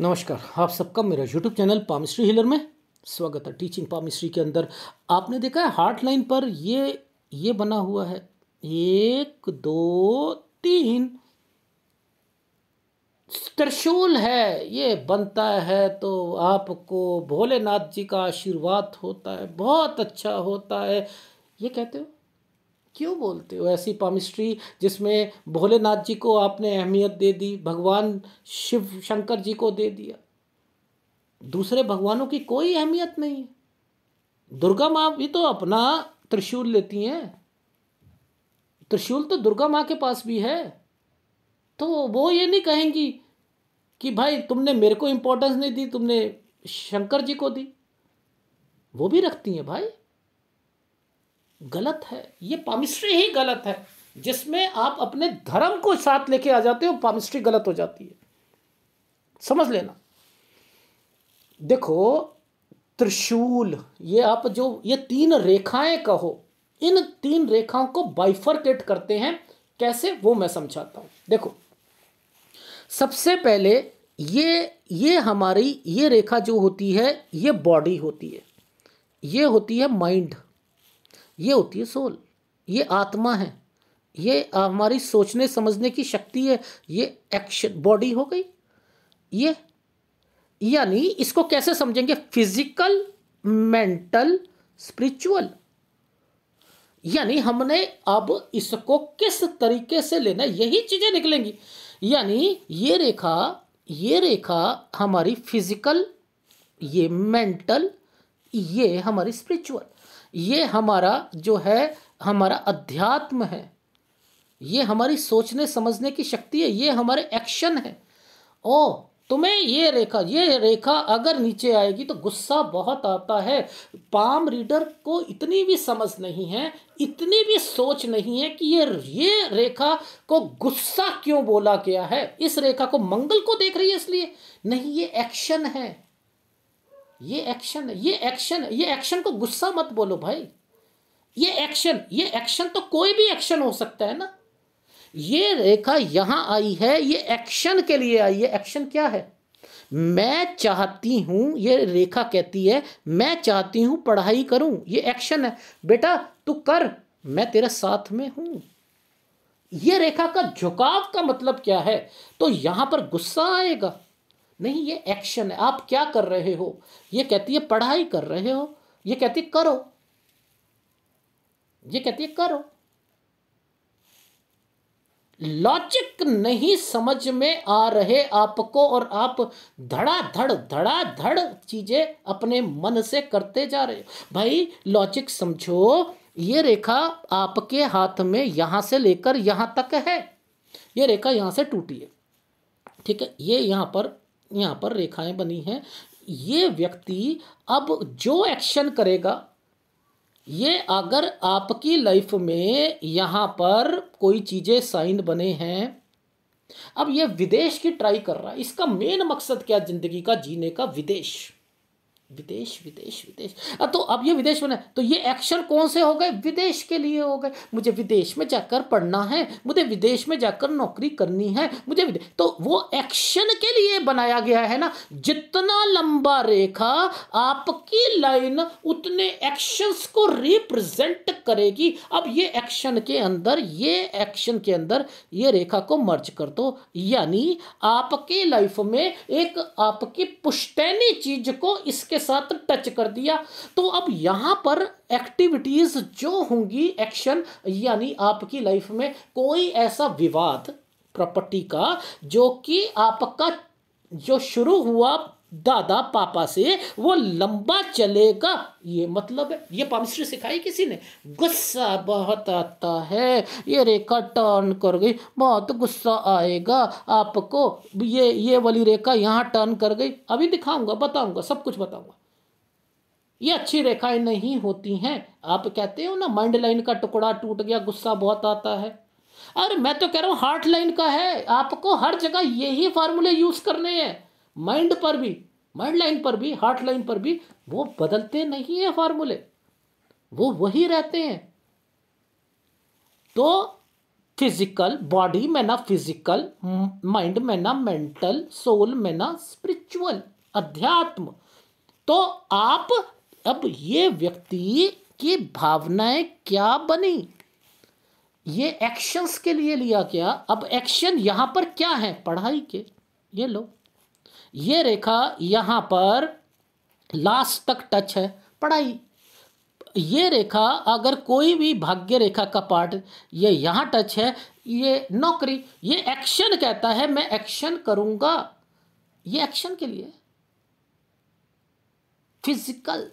नमस्कार आप सबका मेरा यूट्यूब चैनल पामिस्ट्री हिलर में स्वागत है टीचिंग पामिस्ट्री के अंदर आपने देखा है हार्ट लाइन पर ये ये बना हुआ है एक दो तीन त्रिशूल है ये बनता है तो आपको भोलेनाथ जी का आशीर्वाद होता है बहुत अच्छा होता है ये कहते हो क्यों बोलते हो ऐसी पामिस्ट्री जिसमें भोलेनाथ जी को आपने अहमियत दे दी भगवान शिव शंकर जी को दे दिया दूसरे भगवानों की कोई अहमियत नहीं है दुर्गा माँ भी तो अपना त्रिशूल लेती हैं त्रिशूल तो दुर्गा माँ के पास भी है तो वो ये नहीं कहेंगी कि भाई तुमने मेरे को इम्पोर्टेंस नहीं दी तुमने शंकर जी को दी वो भी रखती हैं भाई गलत है ये पामिस्ट्री ही गलत है जिसमें आप अपने धर्म को साथ लेके आ जाते हो पामिस्ट्री गलत हो जाती है समझ लेना देखो त्रिशूल ये आप जो ये तीन रेखाएं कहो इन तीन रेखाओं को बाइफरकेट करते हैं कैसे वो मैं समझाता हूं देखो सबसे पहले ये ये हमारी ये रेखा जो होती है ये बॉडी होती है ये होती है माइंड ये होती है सोल ये आत्मा है ये हमारी सोचने समझने की शक्ति है ये एक्शन बॉडी हो गई ये यानी इसको कैसे समझेंगे फिजिकल मेंटल स्पिरिचुअल यानी हमने अब इसको किस तरीके से लेना यही चीज़ें निकलेंगी यानी ये रेखा ये रेखा हमारी फिजिकल ये मेंटल ये हमारी स्पिरिचुअल ये हमारा जो है हमारा अध्यात्म है ये हमारी सोचने समझने की शक्ति है ये हमारे एक्शन है ओ तुम्हें ये रेखा ये रेखा अगर नीचे आएगी तो गुस्सा बहुत आता है पाम रीडर को इतनी भी समझ नहीं है इतनी भी सोच नहीं है कि ये ये रेखा को गुस्सा क्यों बोला गया है इस रेखा को मंगल को देख रही है इसलिए नहीं ये एक्शन है ये एक्शन ये एक्शन ये एक्शन को गुस्सा मत बोलो भाई ये एक्शन ये एक्शन तो कोई भी एक्शन हो सकता है ना ये रेखा यहां आई है ये एक्शन के लिए आई है एक्शन क्या है मैं चाहती हूं ये रेखा कहती है मैं चाहती हूं पढ़ाई करूं ये एक्शन है बेटा तू कर मैं तेरे साथ में हूं ये रेखा का झुकाव का मतलब क्या है तो यहां पर गुस्सा आएगा नहीं ये एक्शन है आप क्या कर रहे हो ये कहती है पढ़ाई कर रहे हो ये कहती है करो ये कहती है करो लॉजिक नहीं समझ में आ रहे आपको और आप धड़ाधड़ धड़ाधड़ चीजें अपने मन से करते जा रहे हो भाई लॉजिक समझो ये रेखा आपके हाथ में यहां से लेकर यहां तक है ये रेखा यहां से टूटी है ठीक है ये यहां पर यहाँ पर रेखाएं बनी हैं ये व्यक्ति अब जो एक्शन करेगा ये अगर आपकी लाइफ में यहाँ पर कोई चीज़ें साइन बने हैं अब ये विदेश की ट्राई कर रहा है इसका मेन मकसद क्या ज़िंदगी का जीने का विदेश विदेश विदेश विदेश तो अब ये विदेश बना तो ये अक्षर कौन से हो गए विदेश के लिए हो गए मुझे विदेश में जाकर पढ़ना है मुझे विदेश में जाकर नौकरी करनी है मुझे तो वो एक्शन के लिए बनाया गया है ना जितना लंबा रेखा आपकी लाइन उतने एक्शंस को रिप्रेजेंट करेगी अब ये एक्शन के अंदर ये एक्शन के अंदर ये रेखा को मर्ज कर दो यानी आपके लाइफ में एक आपकी पुश्तैनी चीज को इसके के साथ टच कर दिया तो अब यहां पर एक्टिविटीज़ जो होंगी एक्शन यानी आपकी लाइफ में कोई ऐसा विवाद प्रॉपर्टी का जो कि आपका जो शुरू हुआ दादा पापा से वो लंबा चलेगा ये मतलब है ये पामिस्ट्री सिखाई किसी ने गुस्सा बहुत आता है ये रेखा टर्न कर गई बहुत गुस्सा आएगा आपको ये ये वाली रेखा यहाँ टर्न कर गई अभी दिखाऊंगा बताऊंगा सब कुछ बताऊंगा ये अच्छी रेखाएं नहीं होती हैं आप कहते हो ना माइंड लाइन का टुकड़ा टूट गया गुस्सा बहुत आता है अरे मैं तो कह रहा हूँ हार्ट लाइन का है आपको हर जगह यही फार्मूले यूज़ करने हैं माइंड पर भी माइंड लाइन पर भी हार्ट लाइन पर भी वो बदलते नहीं है फार्मूले वो वही रहते हैं तो फिजिकल बॉडी में ना फिजिकल माइंड में ना मेंटल सोल में ना स्पिरिचुअल अध्यात्म तो आप अब ये व्यक्ति की भावनाएं क्या बनी ये एक्शंस के लिए लिया गया अब एक्शन यहां पर क्या है पढ़ाई के ये लोग ये रेखा यहाँ पर लास्ट तक टच है पढ़ाई ये रेखा अगर कोई भी भाग्य रेखा का पार्ट ये यहाँ टच है ये नौकरी ये एक्शन कहता है मैं एक्शन करूँगा ये एक्शन के लिए फिजिकल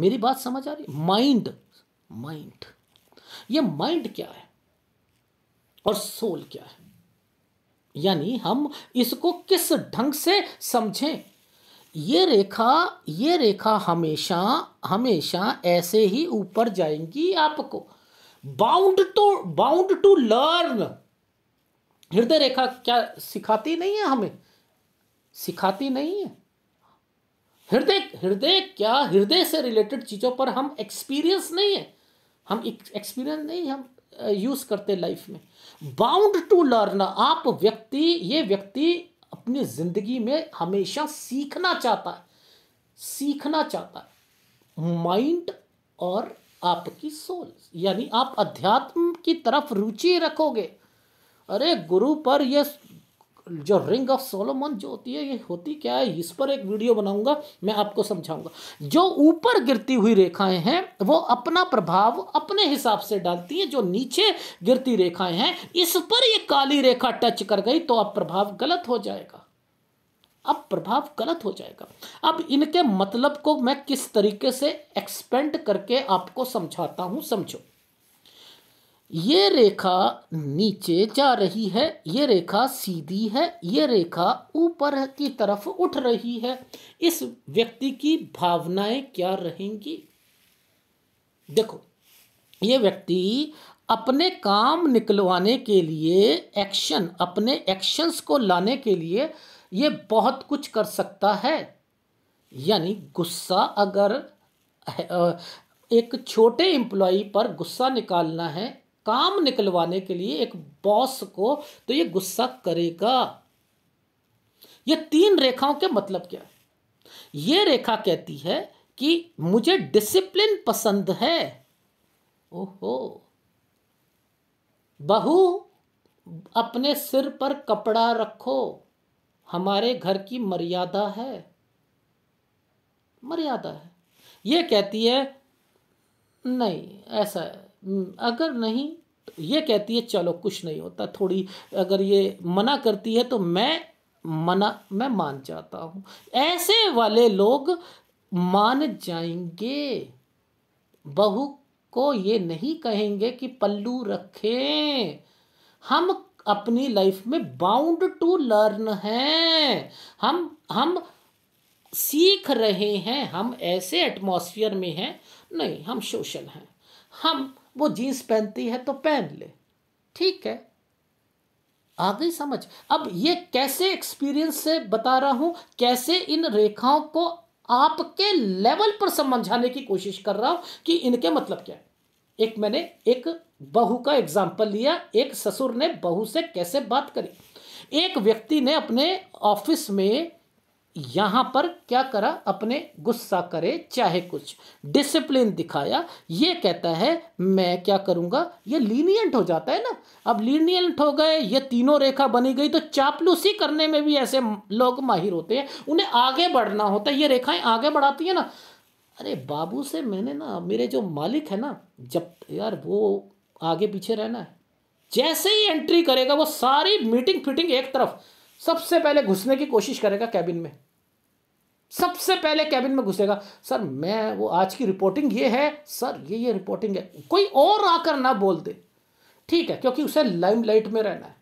मेरी बात समझ आ रही माइंड माइंड ये माइंड क्या है और सोल क्या है यानी हम इसको किस ढंग से समझें ये रेखा ये रेखा हमेशा हमेशा ऐसे ही ऊपर जाएंगी आपको बाउंड तो बाउंड टू लर्न हृदय रेखा क्या सिखाती नहीं है हमें सिखाती नहीं है हृदय हृदय क्या हृदय से रिलेटेड चीज़ों पर हम एक्सपीरियंस नहीं है हम एक्सपीरियंस नहीं हम यूज़ करते लाइफ में बाउंड टू लर्न आप व्यक्ति ये व्यक्ति अपनी ज़िंदगी में हमेशा सीखना चाहता है सीखना चाहता है माइंड और आपकी सोल यानी आप अध्यात्म की तरफ रुचि रखोगे अरे गुरु पर यह जो रिंग ऑफ सोलोमन जो होती है ये होती क्या है इस पर एक वीडियो बनाऊंगा मैं आपको समझाऊंगा जो ऊपर गिरती हुई रेखाएं हैं वो अपना प्रभाव अपने हिसाब से डालती हैं जो नीचे गिरती रेखाएं हैं इस पर ये काली रेखा टच कर गई तो अब प्रभाव गलत हो जाएगा अब प्रभाव गलत हो जाएगा अब इनके मतलब को मैं किस तरीके से एक्सपेंड करके आपको समझाता हूं समझो ये रेखा नीचे जा रही है ये रेखा सीधी है ये रेखा ऊपर की तरफ उठ रही है इस व्यक्ति की भावनाएं क्या रहेंगी देखो ये व्यक्ति अपने काम निकलवाने के लिए एक्शन अपने एक्शंस को लाने के लिए ये बहुत कुछ कर सकता है यानी गुस्सा अगर एक छोटे एम्प्लॉय पर गुस्सा निकालना है काम निकलवाने के लिए एक बॉस को तो ये गुस्सा करेगा ये तीन रेखाओं के मतलब क्या है ये रेखा कहती है कि मुझे डिसिप्लिन पसंद है ओहो बहू अपने सिर पर कपड़ा रखो हमारे घर की मर्यादा है मर्यादा है ये कहती है नहीं ऐसा है हम्म, अगर नहीं तो ये कहती है चलो कुछ नहीं होता थोड़ी अगर ये मना करती है तो मैं मना मैं मान जाता हूँ ऐसे वाले लोग मान जाएंगे बहु को ये नहीं कहेंगे कि पल्लू रखें हम अपनी लाइफ में बाउंड टू लर्न हैं हम हम सीख रहे हैं हम ऐसे एटमॉस्फियर में हैं नहीं हम सोशल हैं हम वो जींस पहनती है तो पहन ले ठीक है आ गई समझ अब ये कैसे एक्सपीरियंस से बता रहा हूं कैसे इन रेखाओं को आपके लेवल पर समझाने की कोशिश कर रहा हूं कि इनके मतलब क्या है एक मैंने एक बहू का एग्जाम्पल लिया एक ससुर ने बहू से कैसे बात करी एक व्यक्ति ने अपने ऑफिस में यहां पर क्या करा अपने गुस्सा करे चाहे कुछ डिसिप्लिन दिखाया ये कहता है मैं क्या करूंगा ये लीनियंट हो जाता है ना अब लीनियंट हो गए ये तीनों रेखा बनी गई तो चापलूसी करने में भी ऐसे लोग माहिर होते हैं उन्हें आगे बढ़ना होता है ये रेखाएं आगे बढ़ाती है ना अरे बाबू से मैंने ना मेरे जो मालिक है ना जब यार वो आगे पीछे रहना है जैसे ही एंट्री करेगा वो सारी मीटिंग फिटिंग एक तरफ सबसे पहले घुसने की कोशिश करेगा कैबिन में सबसे पहले कैबिन में घुसेगा सर मैं वो आज की रिपोर्टिंग ये है सर ये ये रिपोर्टिंग है कोई और आकर ना बोल दे ठीक है क्योंकि उसे लाइम लाइट में रहना है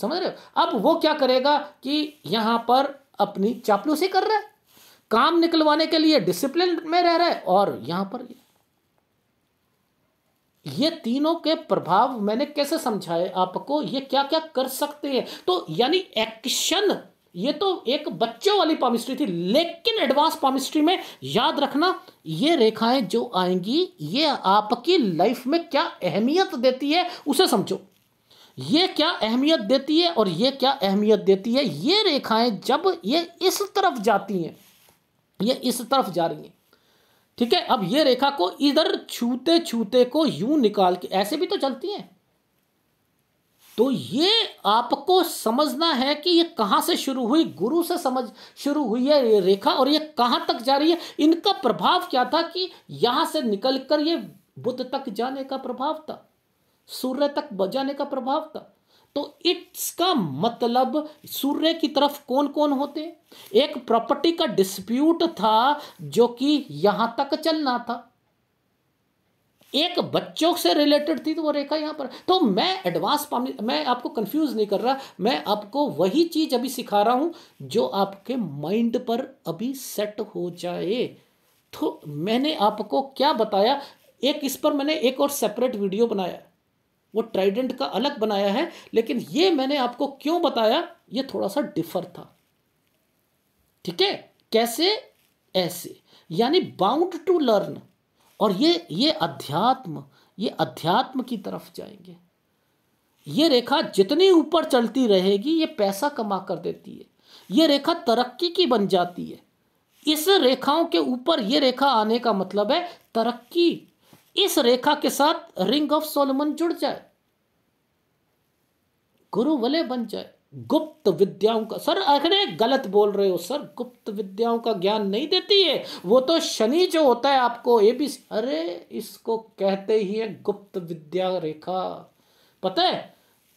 समझ रहे हो अब वो क्या करेगा कि यहां पर अपनी चापलूसी कर रहा है काम निकलवाने के लिए डिसिप्लिन में रह रहा है और यहां पर ये तीनों के प्रभाव मैंने कैसे समझाए आपको ये क्या क्या कर सकते हैं तो यानी एक्शन ये तो एक बच्चों वाली पामिस्ट्री थी लेकिन एडवांस पामिस्ट्री में याद रखना ये रेखाएं जो आएंगी ये आपकी लाइफ में क्या अहमियत देती है उसे समझो ये क्या अहमियत देती है और ये क्या अहमियत देती है ये रेखाएं जब ये इस तरफ जाती हैं ये इस तरफ जा रही हैं ठीक है अब ये रेखा को इधर छूते छूते को यूं निकाल के ऐसे भी तो चलती हैं तो ये आपको समझना है कि ये कहाँ से शुरू हुई गुरु से समझ शुरू हुई है ये रेखा और ये कहाँ तक जा रही है इनका प्रभाव क्या था कि यहाँ से निकल कर ये बुद्ध तक जाने का प्रभाव था सूर्य तक बजाने का प्रभाव था तो इट्स का मतलब सूर्य की तरफ कौन कौन होते एक प्रॉपर्टी का डिस्प्यूट था जो कि यहाँ तक चलना था एक बच्चों से रिलेटेड थी तो वो रेखा यहाँ पर तो मैं एडवांस मैं आपको कंफ्यूज नहीं कर रहा मैं आपको वही चीज़ अभी सिखा रहा हूं जो आपके माइंड पर अभी सेट हो जाए तो मैंने आपको क्या बताया एक इस पर मैंने एक और सेपरेट वीडियो बनाया वो ट्राइडेंट का अलग बनाया है लेकिन ये मैंने आपको क्यों बताया ये थोड़ा सा डिफर था ठीक है कैसे ऐसे यानी बाउंड टू लर्न और ये ये अध्यात्म ये अध्यात्म की तरफ जाएंगे ये रेखा जितनी ऊपर चलती रहेगी ये पैसा कमा कर देती है ये रेखा तरक्की की बन जाती है इस रेखाओं के ऊपर ये रेखा आने का मतलब है तरक्की इस रेखा के साथ रिंग ऑफ सोलमन जुड़ जाए गुरु वले बन जाए गुप्त विद्याओं का सर अरे गलत बोल रहे हो सर गुप्त विद्याओं का ज्ञान नहीं देती है वो तो शनि जो होता है आपको ये भी अरे इसको कहते ही है गुप्त विद्या रेखा पता है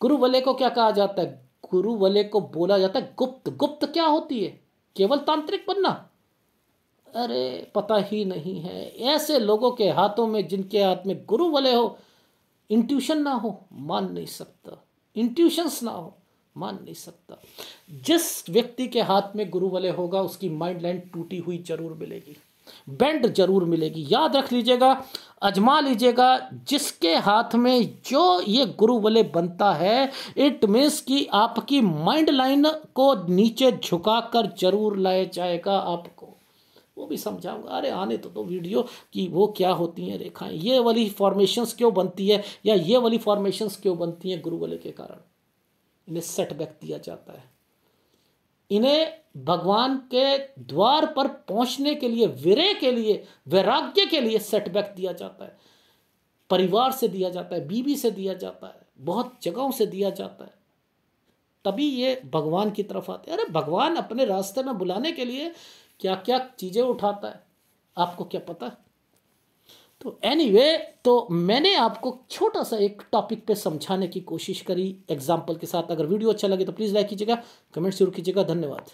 गुरु वाले को क्या कहा जाता है गुरु वाले को बोला जाता है गुप्त गुप्त क्या होती है केवल तांत्रिक बनना अरे पता ही नहीं है ऐसे लोगों के हाथों में जिनके हाथ में गुरु वाले हो इंट्यूशन ना हो मान नहीं सकता इंट्यूशंस ना हो मान नहीं सकता जिस व्यक्ति के हाथ में गुरु वाले होगा उसकी माइंड लाइन टूटी हुई जरूर मिलेगी बेंड जरूर मिलेगी याद रख लीजिएगा अजमा लीजिएगा जिसके हाथ में जो ये गुरु वाले बनता है इट मीन्स कि आपकी माइंड लाइन को नीचे झुकाकर जरूर लाया जाएगा आपको वो भी समझाऊंगा अरे आने तो दो तो वीडियो कि वो क्या होती हैं रेखाएं ये वाली फॉर्मेशंस क्यों बनती है या ये वाली फॉर्मेशंस क्यों बनती हैं गुरु वाले के कारण इन्हें सेटबैक दिया जाता है इन्हें भगवान के द्वार पर पहुंचने के लिए विरय के लिए वैराग्य के लिए सेटबैक दिया जाता है परिवार से दिया जाता है बीवी से दिया जाता है बहुत जगहों से दिया जाता है तभी ये भगवान की तरफ आते हैं अरे भगवान अपने रास्ते में बुलाने के लिए क्या क्या चीज़ें उठाता है आपको क्या पता है तो एनीवे anyway, तो मैंने आपको छोटा सा एक टॉपिक पे समझाने की कोशिश करी एग्जाम्पल के साथ अगर वीडियो अच्छा लगे तो प्लीज़ लाइक कीजिएगा कमेंट जरूर कीजिएगा धन्यवाद